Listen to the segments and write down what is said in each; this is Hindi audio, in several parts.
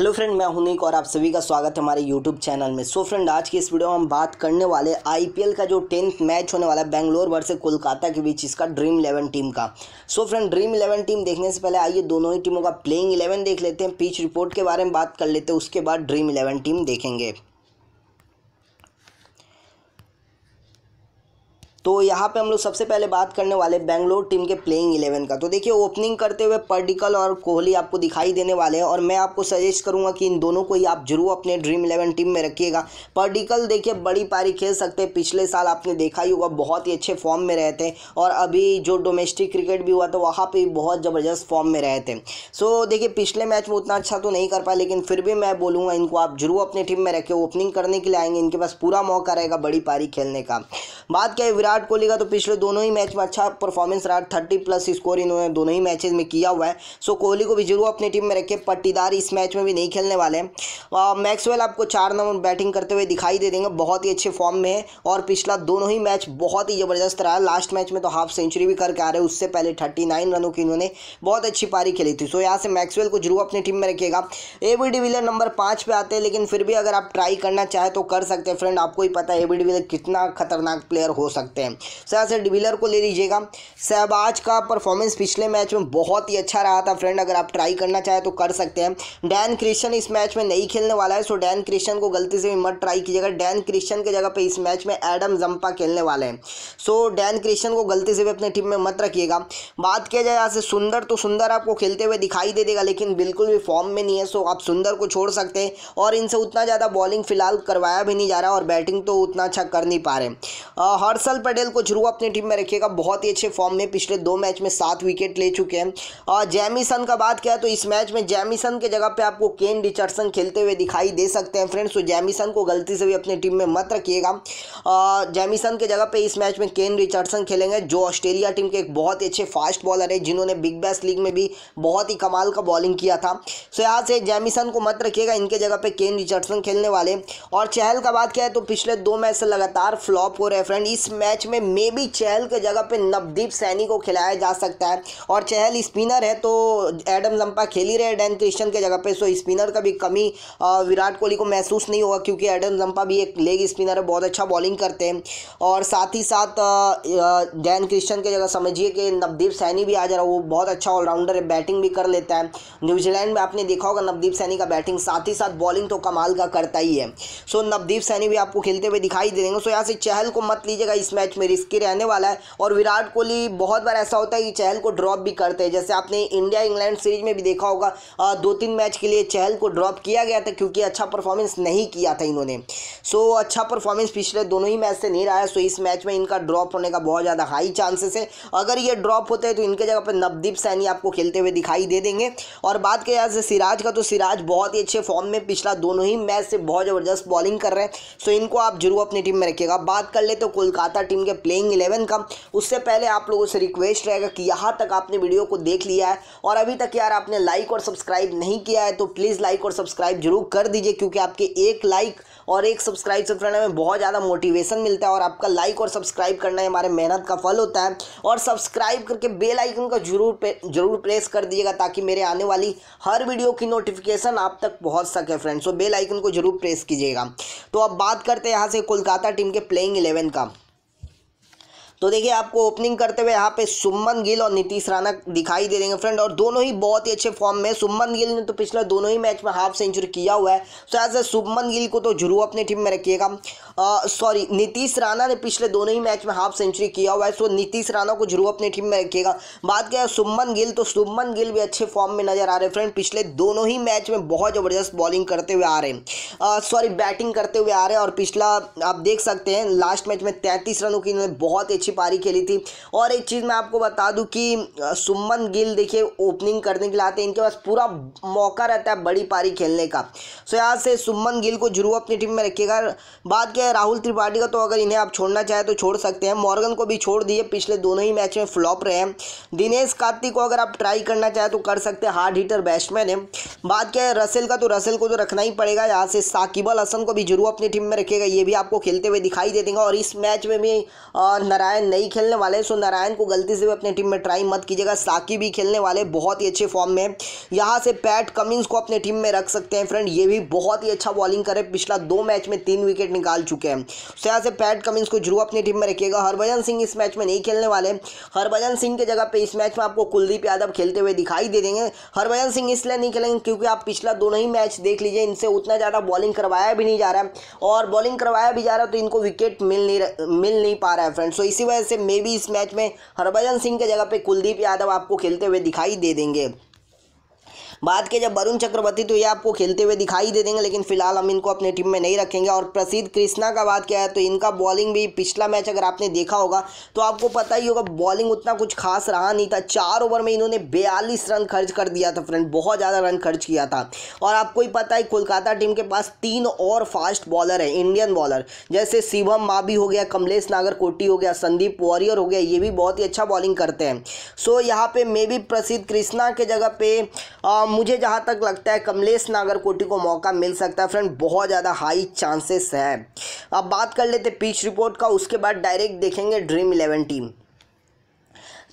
हेलो फ्रेंड मैं निक और आप सभी का स्वागत है हमारे यूट्यूब चैनल में सो so फ्रेंड आज की इस वीडियो में हम बात करने वाले आईपीएल का जो टेंथ मैच होने वाला है बैंगलोर वर्सेस कोलकाता के बीच इसका ड्रीम इलेवन टीम का so so friend dream eleven team देखने से पहले आइए दोनों ही टीमों का प्लेइंग इलेवन देख लेते हैं पिच रिपोर्ट के बारे में बात कर लेते हैं उसके बाद ड्रीम इलेवन टीम देखेंगे तो यहाँ पे हम लोग सबसे पहले बात करने वाले बैंगलोर टीम के प्लेइंग इलेवन का तो देखिए ओपनिंग करते हुए पर्डिकल और कोहली आपको दिखाई देने वाले हैं और मैं आपको सजेस्ट करूँगा कि इन दोनों को ही आप जरूर अपने ड्रीम इलेवन टीम में रखिएगा पर्डिकल देखिए बड़ी पारी खेल सकते हैं पिछले साल आपने देखा ही होगा बहुत ही अच्छे फॉर्म में रहे थे और अभी जो डोमेस्टिक क्रिकेट भी हुआ था वहाँ पर बहुत ज़बरदस्त फॉर्म में रहे थे सो देखिए पिछले मैच में उतना अच्छा तो नहीं कर पाया लेकिन फिर भी मैं बोलूँगा इनको आप जरूर अपनी टीम में रखें ओपनिंग करने के लिए आएंगे इनके पास पूरा मौका रहेगा बड़ी पारी खेलने का बात क्या है विराट कोहली का तो पिछले दोनों ही मैच में अच्छा परफॉर्मेंस रहा थर्टी प्लस स्कोर इन्होंने दोनों ही मैचेज में किया हुआ है सो कोहली को भी जरूर अपनी टीम में रखे पट्टीदार इस मैच में भी नहीं खेलने वाले हैं मैक्सवेल आपको चार नंबर बैटिंग करते हुए दिखाई दे देंगे बहुत ही अच्छे फॉर्म में है और पिछला दोनों ही मैच बहुत ही ज़बरदस्त रहा लास्ट मैच में तो हाफ सेंचुरी भी करके आ रहे उससे पहले थर्टी नाइन रनों की इन्होंने बहुत अच्छी पारी खेली थी सो यहाँ से मैक्सवेल को जरूर अपनी टीम में रखिएगा ए बी डिविलियर नंबर पाँच पे आते हैं लेकिन फिर भी अगर आप ट्राई करना चाहें तो कर सकते हैं फ्रेंड आपको ही पता है ए बी डिविलियर कितना खतरनाक प्लेयर हो सकते हैं सकते हैं सर से डिविलर को ले लीजिएगा शहबाज का परफॉर्मेंस पिछले मैच में बहुत ही अच्छा रहा था फ्रेंड अगर आप ट्राई करना चाहें तो कर सकते हैं डैन क्रिश्चन इस मैच में नहीं खेलने वाला है सो डैन क्रिश्चन को गलती से भी मत ट्राई कीजिएगा डैन क्रिश्चन की जगह पर इस मैच में एडम जम्पा खेलने वाले हैं सो डैन क्रिश्चन को गलती से भी अपने टीम में मत रखिएगा बात किया जाए यहाँ से सुंदर तो सुंदर आपको खेलते हुए दिखाई दे देगा लेकिन बिल्कुल भी फॉर्म में नहीं है सो आप सुंदर को छोड़ सकते हैं और इनसे उतना ज़्यादा बॉलिंग फिलहाल करवाया भी नहीं जा रहा और बैटिंग तो उतना अच्छा कर नहीं पा रहे हर्षल पटेल को जरूर अपनी टीम में रखिएगा बहुत ही अच्छे फॉर्म में पिछले दो मैच में सात विकेट ले चुके हैं और जैमीसन का बात किया तो इस मैच में जैमीसन के जगह पे आपको केन रिचर्डसन खेलते हुए दिखाई दे सकते हैं फ्रेंड्स तो जैमीसन को गलती से भी अपनी टीम में मत रखिएगा जैमीसन के जगह पर इस मैच में केन रिचर्डसन खेलेंगे जो ऑस्ट्रेलिया टीम के एक बहुत ही अच्छे फास्ट बॉलर है जिन्होंने बिग बैस लीग में भी बहुत ही कमाल का बॉलिंग किया था सो तो यहाँ से जैमिसन को मत रखिएगा इनके जगह पर केन रिचर्डसन खेलने वाले और चहल का बात किया तो पिछले दो मैच से लगातार फ्लॉप हो रहे हैं फ्रेंड इस मैच मैच में मे बी चहल के जगह पे नवदीप सैनी को खिलाया जा सकता है और चहल स्पिनर है तो एडम जंपा खेल ही रहे डैन क्रिश्चन के जगह पे सो स्पिनर का भी कमी विराट कोहली को महसूस नहीं होगा क्योंकि एडम जंपा भी एक लेग स्पिनर है बहुत अच्छा बॉलिंग करते हैं और साथ ही साथ डैन क्रिश्चन के जगह समझिए कि नवदीप सैनी भी आ जा रहा वो बहुत अच्छा ऑलराउंडर है बैटिंग भी कर लेता है न्यूजीलैंड में आपने देखा होगा नवदीप सैनी का बैटिंग साथ ही साथ बॉलिंग तो कमाल का करता ही है सो नवदीप सैनी भी आपको खेलते हुए दिखाई दे देंगे सो यहाँ से चहल को मत लीजिएगा इस मैच मैच में रिस्की रहने वाला है और विराट कोहली बहुत बार ऐसा होता है कि चहल को ड्रॉप भी करते हैं जैसे आपने इंडिया इंग्लैंड सीरीज में भी देखा होगा दो तीन मैच के लिए चहल को ड्रॉप किया गया था क्योंकि अच्छा परफॉर्मेंस नहीं किया था इन्होंने सो अच्छा परफॉर्मेंस पिछले दोनों ही मैच से नहीं रहा है सो इस मैच में इनका ड्रॉप होने का बहुत ज़्यादा हाई चांसेस है अगर ये ड्रॉप होते हैं तो इनके जगह पर नवदीप सैनी आपको खेलते हुए दिखाई दे देंगे और बात किया जाए सिराज का तो सिराज बहुत ही अच्छे फॉर्म में पिछला दोनों ही मैच से बहुत ज़बरदस्त बॉलिंग कर रहे हैं सो इनको आप जरूर अपनी टीम में रखिएगा बात कर ले तो कोलकाता टीम टीम के प्लेइंग इलेवन का उससे पहले आप लोगों से रिक्वेस्ट रहेगा कि यहाँ तक आपने वीडियो को देख लिया है और अभी तक यार आपने लाइक और सब्सक्राइब नहीं किया है तो प्लीज़ लाइक और सब्सक्राइब जरूर कर दीजिए क्योंकि आपके एक लाइक और एक सब्सक्राइब से फ्रेंड हमें बहुत ज़्यादा मोटिवेशन मिलता है और आपका लाइक और सब्सक्राइब करना हमारे मेहनत का फल होता है और सब्सक्राइब करके बेल आइकन का जरूर जरूर प्रेस कर दीजिएगा ताकि मेरे आने वाली हर वीडियो की नोटिफिकेशन आप तक पहुंच सके फ्रेंड्स तो बेल आइकन को जरूर प्रेस कीजिएगा तो अब बात करते हैं यहाँ से कोलकाता टीम के प्लेइंग इलेवन का तो देखिए आपको ओपनिंग करते हुए यहाँ पे सुमन गिल और नीतीश राणा दिखाई दे देंगे फ्रेंड और दोनों ही बहुत ही अच्छे फॉर्म में सुमन गिल ने तो पिछले दोनों ही मैच में हाफ सेंचुरी किया हुआ है तो एज ए सुमन गिल को तो जरूर अपनी टीम में रखिएगा सॉरी नीतीश राणा ने पिछले दोनों ही मैच में हाफ सेंचुरी किया हुआ है सो नीतीश राणा को जरूर अपनी टीम में रखिएगा बात करें सुमन गिल तो सुमन गिल भी अच्छे फॉर्म में नजर आ रहे हैं फ्रेंड पिछले दोनों ही मैच में बहुत ज़बरदस्त बॉलिंग करते हुए आ रहे हैं सॉरी बैटिंग करते हुए आ रहे हैं और पिछला आप देख सकते हैं लास्ट मैच में तैंतीस रनों की बहुत अच्छी अच्छी पारी खेली थी और एक चीज़ मैं आपको बता दूं कि सुमन गिल देखिए ओपनिंग करने के लिए आते हैं इनके पास पूरा मौका रहता है बड़ी पारी खेलने का सो यहाँ से सुमन गिल को जरूर अपनी टीम में रखिएगा बात क्या है राहुल त्रिपाठी का तो अगर इन्हें आप छोड़ना चाहें तो छोड़ सकते हैं मॉर्गन को भी छोड़ दिए पिछले दोनों ही मैच में फ्लॉप रहे हैं दिनेश कार्तिक को अगर आप ट्राई करना चाहें तो कर सकते हैं हार्ड हीटर बैट्समैन है बात क्या है रसेल का तो रसेल को तो रखना ही पड़ेगा यहाँ से साकिब अल हसन को भी जरूर अपनी टीम में रखेगा ये भी आपको खेलते हुए दिखाई दे देंगे और इस मैच में भी नारायण नारायण नहीं खेलने वाले सो नारायण को गलती से भी अपने टीम में ट्राई मत कीजिएगा साकी भी खेलने वाले बहुत ही अच्छे फॉर्म में यहाँ से पैट कमिंस को अपने टीम में रख सकते हैं फ्रेंड ये भी बहुत ही अच्छा बॉलिंग करे पिछला दो मैच में तीन विकेट निकाल चुके हैं यहाँ से पैट कमिंस को जरूर अपनी टीम में रखिएगा हरभजन सिंह इस मैच में नहीं खेलने वाले हरभजन सिंह के जगह पर इस मैच में आपको कुलदीप यादव खेलते हुए दिखाई दे देंगे हरभजन सिंह इसलिए नहीं खेलेंगे क्योंकि आप पिछला दोनों ही मैच देख लीजिए इनसे उतना ज़्यादा बॉलिंग करवाया भी नहीं जा रहा है और बॉलिंग करवाया भी जा रहा है तो इनको विकेट मिल नहीं मिल नहीं पा रहा है फ्रेंड्स तो इसी वजह से मे बी इस मैच में हरभजन सिंह के जगह पे कुलदीप यादव आपको खेलते हुए दिखाई दे देंगे बाद के जब वरुण चक्रवर्ती तो ये आपको खेलते हुए दिखाई दे देंगे लेकिन फिलहाल हम इनको अपने टीम में नहीं रखेंगे और प्रसिद्ध कृष्णा का बात किया है तो इनका बॉलिंग भी पिछला मैच अगर आपने देखा होगा तो आपको पता ही होगा बॉलिंग उतना कुछ खास रहा नहीं था चार ओवर में इन्होंने बयालीस रन खर्च कर दिया था फ्रेंड बहुत ज़्यादा रन खर्च किया था और आपको ही पता है कोलकाता टीम के पास तीन और फास्ट बॉलर है इंडियन बॉलर जैसे शिवम माबी हो गया कमलेश नागर कोटी हो गया संदीप वॉरियर हो गया ये भी बहुत ही अच्छा बॉलिंग करते हैं सो so, यहाँ पे मे बी प्रसिद्ध कृष्णा के जगह पे आ, मुझे जहाँ तक लगता है कमलेश नागर कोटी को मौका मिल सकता है फ्रेंड बहुत ज़्यादा हाई चांसेस है अब बात कर लेते पिच रिपोर्ट का उसके बाद डायरेक्ट देखेंगे ड्रीम इलेवन टीम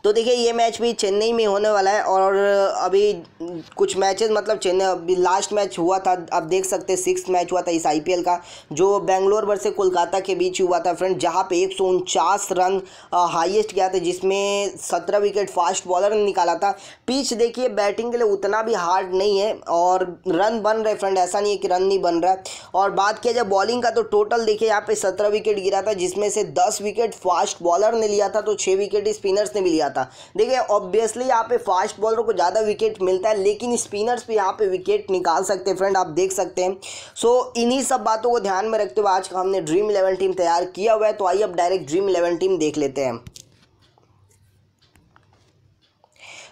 तो देखिए ये मैच भी चेन्नई में होने वाला है और अभी कुछ मैचेस मतलब चेन्नई अभी लास्ट मैच हुआ था आप देख सकते हैं सिक्स मैच हुआ था इस आईपीएल का जो बेंगलोर से कोलकाता के बीच हुआ था फ्रेंड जहाँ पे एक रन हाईएस्ट गया था जिसमें सत्रह विकेट फास्ट बॉलर ने निकाला था पिच देखिए बैटिंग के लिए उतना भी हार्ड नहीं है और रन बन रहे फ्रेंड ऐसा नहीं है कि रन नहीं बन रहा है और बात किया जाए बॉलिंग का तो टोटल देखिए यहाँ पे सत्रह विकेट गिरा था जिसमें से दस विकेट फास्ट बॉलर ने लिया था तो छः विकेट स्पिनर्स ने भी लिया था था देखिए ऑब्वियसली यहाँ पे फास्ट बॉलर को ज़्यादा विकेट मिलता है लेकिन स्पिनर्स भी यहाँ पे विकेट निकाल सकते हैं फ्रेंड आप देख सकते हैं सो so, इन्हीं सब बातों को ध्यान में रखते हुए आज का हमने ड्रीम इलेवन टीम तैयार किया हुआ है तो आइए अब डायरेक्ट ड्रीम इलेवन टीम देख लेते हैं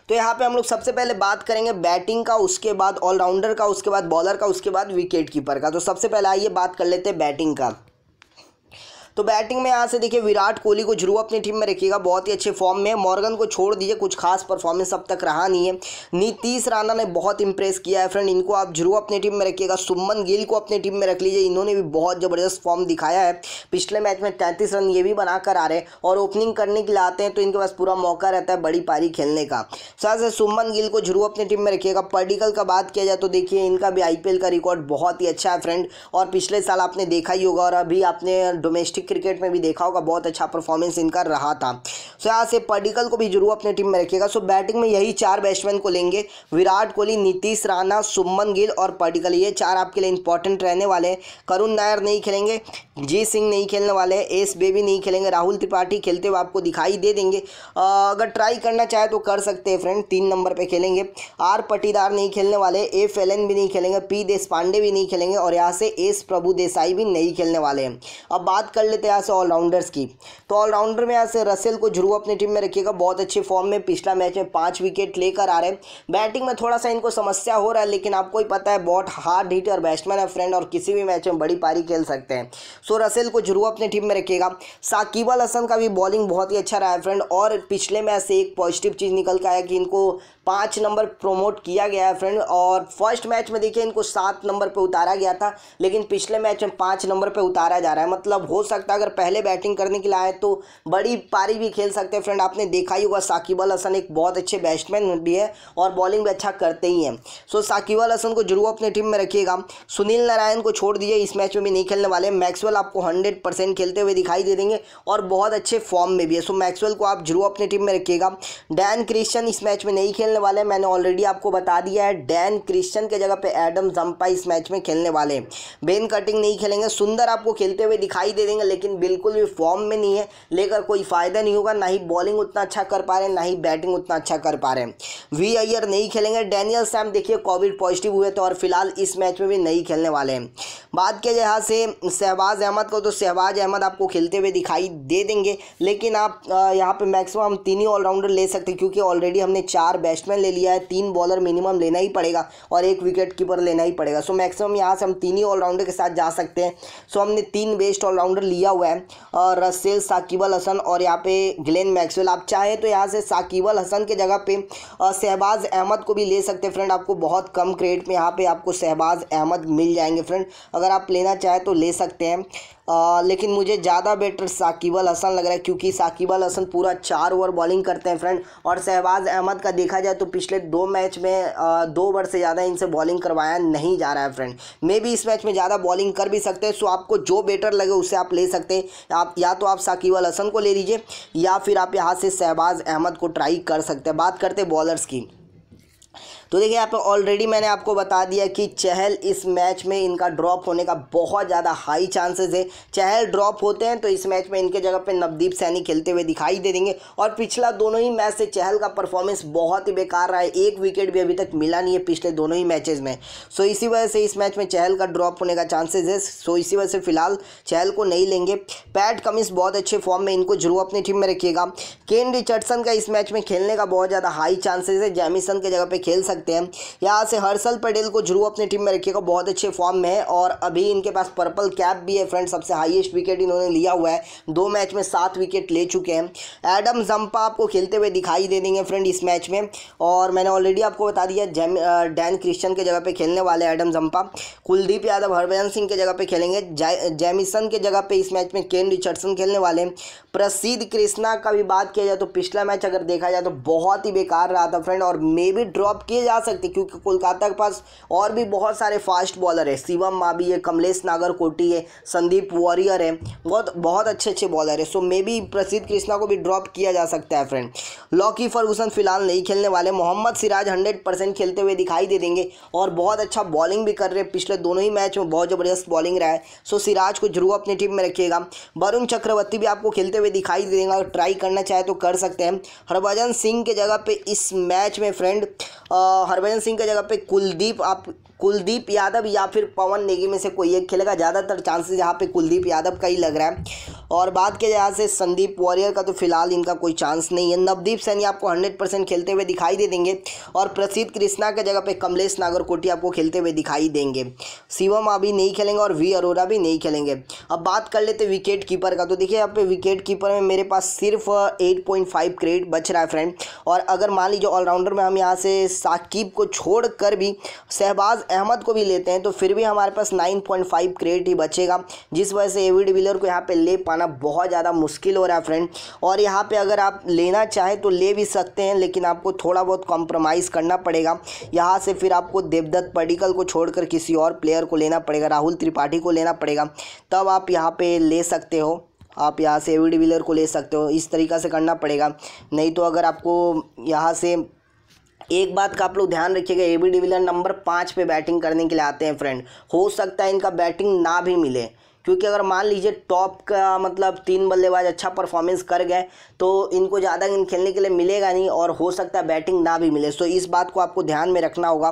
तो यहाँ पे हम लोग सबसे पहले बात करेंगे बैटिंग का उसके बाद ऑलराउंडर का उसके बाद बॉलर का उसके बाद विकेट कीपर का तो सबसे पहले आइए बात कर लेते हैं बैटिंग का तो बैटिंग में यहाँ से देखिए विराट कोहली को जरूर अपनी टीम में रखिएगा बहुत ही अच्छे फॉर्म में मॉर्गन को छोड़ दीजिए कुछ खास परफॉर्मेंस अब तक रहा नहीं है नीतीश राणा ने बहुत इंप्रेस किया है फ्रेंड इनको आप जरूर अपनी टीम में रखिएगा सुमन गिल को अपनी टीम में रख लीजिए इन्होंने भी बहुत ज़बरदस्त फॉर्म दिखाया है पिछले मैच में तैंतीस रन ये भी बनाकर आ रहे हैं और ओपनिंग करने के लिए आते हैं तो इनके पास पूरा मौका रहता है बड़ी पारी खेलने का साथ साथ सुमन गिल को जरूर अपनी टीम में रखिएगा पर्टिकल का बात किया जाए तो देखिए इनका भी आई का रिकॉर्ड बहुत ही अच्छा है फ्रेंड और पिछले साल आपने देखा ही होगा और अभी आपने डोमेस्टिक लीग क्रिकेट में भी देखा होगा बहुत अच्छा परफॉर्मेंस इनका रहा था सो यहाँ से पडिकल को भी जरूर अपने टीम में रखिएगा सो बैटिंग में यही चार बैट्समैन को लेंगे विराट कोहली नीतीश राणा सुमन गिल और पडिकल ये चार आपके लिए इंपॉर्टेंट रहने वाले हैं करुण नायर नहीं खेलेंगे जी सिंह नहीं खेलने वाले हैं एस बेबी नहीं खेलेंगे राहुल त्रिपाठी खेलते हुए आपको दिखाई दे देंगे आ, अगर ट्राई करना चाहे तो कर सकते हैं फ्रेंड तीन नंबर पे खेलेंगे आर पटीदार नहीं खेलने वाले ए फेलन भी नहीं खेलेंगे पी देश पांडे भी नहीं खेलेंगे और यहाँ से एस प्रभु देसाई भी नहीं खेलने वाले हैं अब बात कर लेते हैं यहाँ से ऑलराउंडर्स की तो ऑलराउंडर में यहाँ से रसेल को ध्रुव अपनी टीम में रखिएगा बहुत अच्छे फॉर्म में पिछला मैच में पाँच विकेट लेकर आ रहे हैं बैटिंग में थोड़ा सा इनको समस्या हो रहा है लेकिन आपको ही पता है बहुत हार्ड हिटर बैट्समैन है फ्रेंड और किसी भी मैच में बड़ी पारी खेल सकते हैं सो रसेल को जरूर अपने टीम में रखिएगा साकिब अल हसन का भी बॉलिंग बहुत ही अच्छा रहा है फ्रेंड और पिछले मैच से एक पॉजिटिव चीज़ निकल का आया कि इनको पाँच नंबर प्रोमोट किया गया है फ्रेंड और फर्स्ट मैच में देखिए इनको सात नंबर पर उतारा गया था लेकिन पिछले मैच में पाँच नंबर पर उतारा जा रहा है मतलब हो सकता है अगर पहले बैटिंग करने के लिए आए तो बड़ी पारी भी खेल सकते हैं फ्रेंड आपने देखा ही होगा साकिब अल हसन एक बहुत अच्छे बैट्समैन भी है और बॉलिंग भी अच्छा करते ही हैं सो साकिब अल हसन को जरूर अपने टीम में रखिएगा सुनील नारायण को छोड़ दिए इस मैच में भी नहीं खेलने वाले मैक्सवेल मैक्सवेल आपको हंड्रेड परसेंट खेलते हुए दिखाई दे देंगे और बहुत अच्छे फॉर्म में भी है सो मैक्सवेल को आप जरूर अपनी टीम में रखिएगा डैन क्रिश्चन इस मैच में नहीं खेलने वाले मैंने ऑलरेडी आपको बता दिया है डैन क्रिश्चन के जगह पर एडम जम्पा इस मैच में खेलने वाले बेन कटिंग नहीं खेलेंगे सुंदर आपको खेलते हुए दिखाई दे देंगे लेकिन बिल्कुल भी फॉर्म में नहीं है लेकर कोई फ़ायदा नहीं होगा ना ही बॉलिंग उतना अच्छा कर पा रहे हैं ना ही बैटिंग उतना अच्छा कर पा रहे हैं वी अयर नहीं खेलेंगे डैनियल सैम देखिए कोविड पॉजिटिव हुए थे तो और फिलहाल इस मैच में भी नहीं खेलने वाले हैं बात किया जहाँ से शहबाज अहमद को तो शहबाज अहमद आपको खेलते हुए दिखाई दे देंगे लेकिन आप यहाँ पे मैक्सिमम हम तीन ही ऑलराउंडर ले सकते हैं क्योंकि ऑलरेडी हमने चार बैट्समैन ले लिया है तीन बॉलर मिनिमम लेना ही पड़ेगा और एक विकेट कीपर लेना ही पड़ेगा सो मैक्सिमम यहाँ से हम तीन ही ऑलराउंडर के साथ जा सकते हैं सो हमने तीन बेस्ट ऑलराउंडर लिया हुआ है और रसेल साकिबल हसन और यहाँ पे ग्लेन मैक्सवेल आप चाहें तो यहाँ से साकिबल हसन के जगह पे शहबाज अहमद को भी ले सकते हैं फ्रेंड आपको बहुत कम क्रेडिट में यहाँ पे आपको शहबाज अहमद मिल जाएंगे फ्रेंड अगर आप लेना चाहें तो ले सकते हैं आ, लेकिन मुझे ज़्यादा बेटर साकिब अल हसन लग रहा है क्योंकि साकिब अल हसन पूरा चार ओवर बॉलिंग करते हैं फ्रेंड और शहबाज अहमद का देखा जाए तो पिछले दो मैच में आ, दो ओवर से ज़्यादा इनसे बॉलिंग करवाया नहीं जा रहा है फ्रेंड मे भी इस मैच में ज़्यादा बॉलिंग कर भी सकते हैं सो आपको जो बेटर लगे उसे आप ले सकते हैं आप या तो आप साकिब अल हसन को ले लीजिए या फिर आप यहाँ से शहबाज अहमद को ट्राई कर सकते हैं बात करते बॉलर्स की तो देखिए यहाँ पर ऑलरेडी मैंने आपको बता दिया कि चहल इस मैच में इनका ड्रॉप होने का बहुत ज़्यादा हाई चांसेस है चहल ड्रॉप होते हैं तो इस मैच में इनके जगह पर नवदीप सैनी खेलते हुए दिखाई दे देंगे और पिछला दोनों ही मैच से चहल का परफॉर्मेंस बहुत ही बेकार रहा है एक विकेट भी अभी तक मिला नहीं है पिछले दोनों ही मैचेज में सो इसी वजह से इस मैच में चहल का ड्रॉप होने का चांसेज है सो इसी वजह से फिलहाल चहल को नहीं लेंगे पैट कमिंस बहुत अच्छे फॉर्म में इनको जरूर अपनी टीम में रखिएगा केन रिचर्डसन का इस मैच में खेलने का बहुत ज़्यादा हाई चांसेज है जैमिसन के जगह पर खेल सकते सकते हैं यहाँ से हर्षल पटेल को जरूर अपनी टीम में रखिएगा बहुत अच्छे फॉर्म में है और अभी इनके पास पर्पल कैप भी है फ्रेंड सबसे हाईएस्ट विकेट इन्होंने लिया हुआ है दो मैच में सात विकेट ले चुके हैं एडम जम्पा आपको खेलते हुए दिखाई दे देंगे फ्रेंड इस मैच में और मैंने ऑलरेडी आपको बता दिया जैम डैन क्रिश्चन के जगह पर खेलने वाले एडम जम्पा कुलदीप यादव हरभजन सिंह के जगह पर खेलेंगे जैमिसन के जगह पर इस मैच में केन रिचर्डसन खेलने वाले प्रसिद्ध कृष्णा का भी बात किया जाए तो पिछला मैच अगर देखा जाए तो बहुत ही बेकार रहा था फ्रेंड और मे भी ड्रॉप किए जा जा सकते क्योंकि कोलकाता के पास और भी बहुत सारे फास्ट बॉलर है शिवम माबी है कमलेश नागर कोटी है संदीप वॉरियर है बहुत बहुत अच्छे अच्छे बॉलर है सो मे बी प्रसिद्ध कृष्णा को भी ड्रॉप किया जा सकता है फ्रेंड लॉकी फर्गूसन फिलहाल नहीं खेलने वाले मोहम्मद सिराज हंड्रेड खेलते हुए दिखाई दे देंगे और बहुत अच्छा बॉलिंग भी कर रहे हैं पिछले दोनों ही मैच में बहुत ज़बरदस्त बॉलिंग रहा है सो सिराज को जरूर अपनी टीम में रखिएगा वरुण चक्रवर्ती भी आपको खेलते हुए दिखाई दे देंगे अगर ट्राई करना चाहे तो कर सकते हैं हरभजन सिंह के जगह पे इस मैच में फ्रेंड आ, हरभजन सिंह की जगह पे कुलदीप आप कुलदीप यादव या फिर पवन नेगी में से कोई एक खेलेगा ज़्यादातर चांसेस यहाँ पे कुलदीप यादव का ही लग रहा है और बात के जाए से संदीप वॉरियर का तो फिलहाल इनका कोई चांस नहीं है नवदीप सैनी आपको हंड्रेड परसेंट खेलते हुए दिखाई दे देंगे और प्रसिद्ध कृष्णा के जगह पे कमलेश नागरकोटी आपको खेलते हुए दिखाई देंगे शिवम अभी नहीं खेलेंगे और वी अरोरा भी नहीं खेलेंगे अब बात कर लेते विकेट कीपर का तो देखिए यहाँ पे विकेट कीपर में मेरे पास सिर्फ एट पॉइंट फाइव क्रेडिट बच रहा है फ्रेंड और अगर मान लीजिए ऑलराउंडर में हम यहाँ से साकिब को छोड़ कर भी शहबाज अहमद को भी लेते हैं तो फिर भी हमारे पास 9.5 क्रेडिट ही बचेगा जिस वजह से एवी डिविलियर को यहाँ पे ले पाना बहुत ज़्यादा मुश्किल हो रहा है फ्रेंड और यहाँ पे अगर आप लेना चाहें तो ले भी सकते हैं लेकिन आपको थोड़ा बहुत कॉम्प्रोमाइज़ करना पड़ेगा यहाँ से फिर आपको देवदत्त पडिकल को छोड़कर किसी और प्लेयर को लेना पड़ेगा राहुल त्रिपाठी को लेना पड़ेगा तब आप यहाँ पर ले सकते हो आप यहाँ से एवी विलर को ले सकते हो इस तरीक़ा से करना पड़ेगा नहीं तो अगर आपको यहाँ से एक बात का आप लोग ध्यान रखिएगा एबी डिविलियर नंबर पाँच पे बैटिंग करने के लिए आते हैं फ्रेंड हो सकता है इनका बैटिंग ना भी मिले क्योंकि अगर मान लीजिए टॉप का मतलब तीन बल्लेबाज अच्छा परफॉर्मेंस कर गए तो इनको ज़्यादा गेंद खेलने के लिए मिलेगा नहीं और हो सकता है बैटिंग ना भी मिले तो इस बात को आपको ध्यान में रखना होगा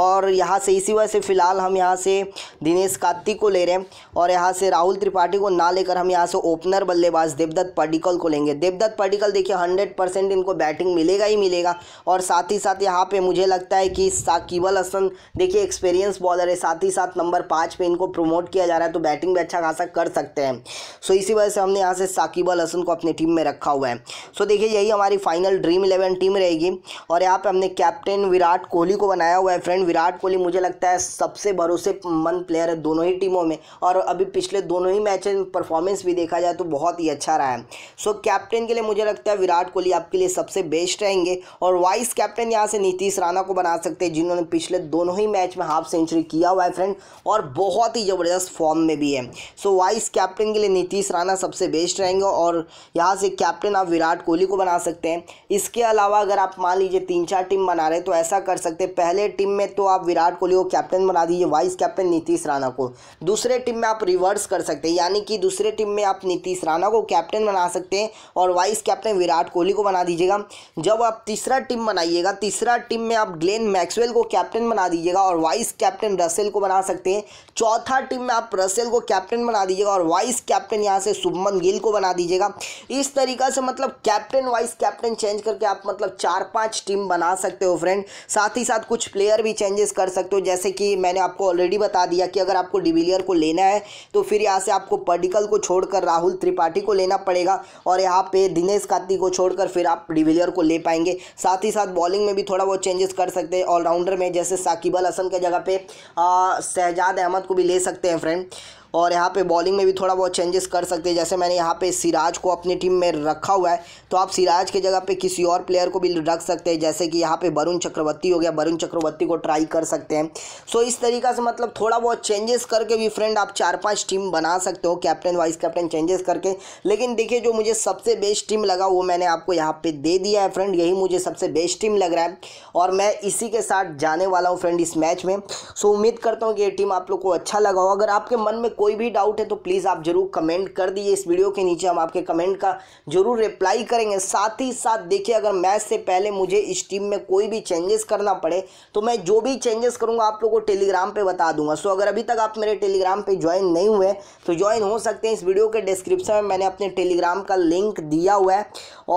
और यहाँ से इसी वजह से फ़िलहाल हम यहाँ से दिनेश कार्तिक को ले रहे हैं और यहाँ से राहुल त्रिपाठी को ना लेकर हम यहाँ से ओपनर बल्लेबाज देवदत्त पाडिकल को लेंगे देवदत्त पाडिकल देखिए हंड्रेड परसेंट इनको बैटिंग मिलेगा ही मिलेगा और साथ ही साथ यहाँ पर मुझे लगता है कि साकिबल हसन देखिए एक्सपीरियंस बॉलर है साथ ही साथ नंबर पाँच पे इनको प्रमोट किया जा रहा है तो बैटिंग भी अच्छा अच्छा खासा कर सकते हैं सो इसी वजह से हमने यहाँ से साकिब अल हसन को अपनी टीम में रखा हुआ है सो देखिए यही हमारी फाइनल ड्रीम इलेवन टीम रहेगी और यहाँ पर हमने कैप्टन विराट कोहली को बनाया हुआ है फ्रेंड विराट कोहली मुझे लगता है सबसे भरोसेमंद प्लेयर है दोनों ही टीमों में और अभी पिछले दोनों ही मैच में परफॉर्मेंस भी देखा जाए तो बहुत ही अच्छा रहा है सो कैप्टन के लिए मुझे लगता है विराट कोहली आपके लिए सबसे बेस्ट रहेंगे और वाइस कैप्टन यहाँ से नीतीश राणा को बना सकते हैं जिन्होंने पिछले दोनों ही मैच में हाफ सेंचुरी किया हुआ है फ्रेंड और बहुत ही ज़बरदस्त फॉर्म में भी है सो वाइस कैप्टन के लिए नीतीश राणा सबसे बेस्ट रहेंगे और यहाँ से कैप्टन आप विराट कोहली को बना सकते हैं इसके अलावा अगर आप मान लीजिए तीन चार टीम बना रहे तो ऐसा कर सकते हैं पहले टीम में तो आप विराट कोहली को कैप्टन बना दीजिए वाइस कैप्टन नीतीश राणा को दूसरे टीम में आप रिवर्स कर सकते हैं यानी कि दूसरे टीम में आप नीतीश राणा को कैप्टन बना सकते हैं और वाइस कैप्टन विराट कोहली को बना दीजिएगा जब आप तीसरा टीम बनाइएगा तीसरा टीम में आप ग्लेन मैक्सवेल को कैप्टन बना दीजिएगा और वाइस कैप्टन रसेल को बना सकते हैं चौथा टीम में आप रसेल को कैप्टन कैप्टन बना दीजिएगा और वाइस कैप्टन यहाँ से शुभमन गिल को बना दीजिएगा इस तरीका से मतलब कैप्टन वाइस कैप्टन चेंज करके आप मतलब चार पाँच टीम बना सकते हो फ्रेंड साथ ही साथ कुछ प्लेयर भी चेंजेस कर सकते हो जैसे कि मैंने आपको ऑलरेडी बता दिया कि अगर आपको डिविलियर को लेना है तो फिर यहाँ से आपको पर्टिकल को छोड़कर राहुल त्रिपाठी को लेना पड़ेगा और यहाँ पे दिनेश काती को छोड़कर फिर आप डिविलियर को ले पाएंगे साथ ही साथ बॉलिंग में भी थोड़ा बहुत चेंजेस कर सकते हैं ऑलराउंडर में जैसे साकिबल हसन के जगह पे शहजाद अहमद को भी ले सकते हैं फ्रेंड और यहाँ पे बॉलिंग में भी थोड़ा बहुत चेंजेस कर सकते हैं जैसे मैंने यहाँ पे सिराज को अपनी टीम में रखा हुआ है तो आप सिराज के जगह पे किसी और प्लेयर को भी रख सकते हैं जैसे कि यहाँ पे वरुण चक्रवर्ती हो गया वरुण चक्रवर्ती को ट्राई कर सकते हैं सो इस तरीका से मतलब थोड़ा बहुत चेंजेस करके भी फ्रेंड आप चार पाँच टीम बना सकते हो कैप्टन वाइस कैप्टन चेंजेस करके लेकिन देखिए जो मुझे सबसे बेस्ट टीम लगा वो मैंने आपको यहाँ पर दे दिया है फ्रेंड यही मुझे सबसे बेस्ट टीम लग रहा है और मैं इसी के साथ जाने वाला हूँ फ्रेंड इस मैच में सो उम्मीद करता हूँ कि ये टीम आप लोग को अच्छा लगा हो अगर आपके मन में कोई भी डाउट है तो प्लीज़ आप जरूर कमेंट कर दिए इस वीडियो के नीचे हम आपके कमेंट का जरूर रिप्लाई करेंगे साथ ही साथ देखिए अगर मैच से पहले मुझे इस टीम में कोई भी चेंजेस करना पड़े तो मैं जो भी चेंजेस करूँगा आप लोगों को टेलीग्राम पर बता दूंगा सो अगर अभी तक आप मेरे टेलीग्राम पर ज्वाइन नहीं हुए तो ज्वाइन हो सकते हैं इस वीडियो के डिस्क्रिप्शन में मैंने अपने टेलीग्राम का लिंक दिया हुआ है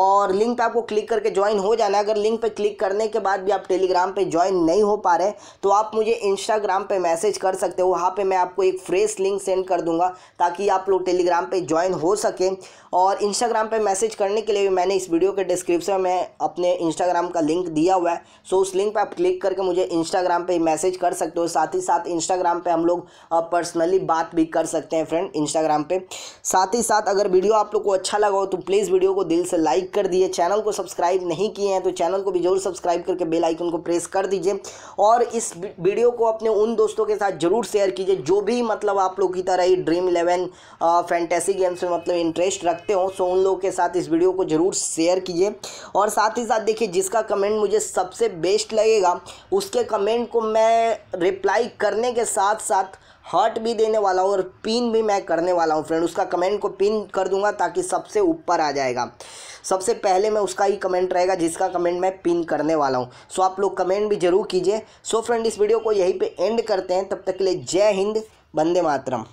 और लिंक पर आपको क्लिक करके ज्वाइन हो जाना अगर लिंक पर क्लिक करने के बाद भी आप टेलीग्राम पर ज्वाइन नहीं हो पा रहे तो आप मुझे इंस्टाग्राम पर मैसेज कर सकते हो वहाँ पर मैं आपको एक फ्रेश लिंक सेंड सेंड कर दूंगा ताकि आप लोग टेलीग्राम पे ज्वाइन हो सकें और इंस्टाग्राम पे मैसेज करने के लिए भी मैंने इस वीडियो के डिस्क्रिप्शन में अपने इंस्टाग्राम का लिंक दिया हुआ है सो उस लिंक पर आप क्लिक करके मुझे इंस्टाग्राम पर मैसेज कर सकते हो साथ ही साथ इंस्टाग्राम पर हम लोग पर्सनली बात भी कर सकते हैं फ्रेंड इंस्टाग्राम पे साथ ही साथ अगर वीडियो आप लोग को अच्छा लगा हो तो प्लीज़ वीडियो को दिल से लाइक कर दिए चैनल को सब्सक्राइब नहीं किए हैं तो चैनल को भी जरूर सब्सक्राइब करके बेलाइकन को प्रेस कर दीजिए और इस वीडियो को अपने उन दोस्तों के साथ जरूर शेयर कीजिए जो भी मतलब आप लोग की तरह ही ड्रीम इलेवन फैंटेसी गेम्स में मतलब इंटरेस्ट रखते हो सो उन लोगों के साथ इस वीडियो को ज़रूर शेयर कीजिए और साथ ही साथ देखिए जिसका कमेंट मुझे सबसे बेस्ट लगेगा उसके कमेंट को मैं रिप्लाई करने के साथ साथ हर्ट भी देने वाला हूँ और पिन भी मैं करने वाला हूँ फ्रेंड उसका कमेंट को पिन कर दूंगा ताकि सबसे ऊपर आ जाएगा सबसे पहले मैं उसका ही कमेंट रहेगा जिसका कमेंट मैं पिन करने वाला हूँ सो आप लोग कमेंट भी जरूर कीजिए सो फ्रेंड इस वीडियो को यहीं पे एंड करते हैं तब तक के लिए जय हिंद वंदे मातरम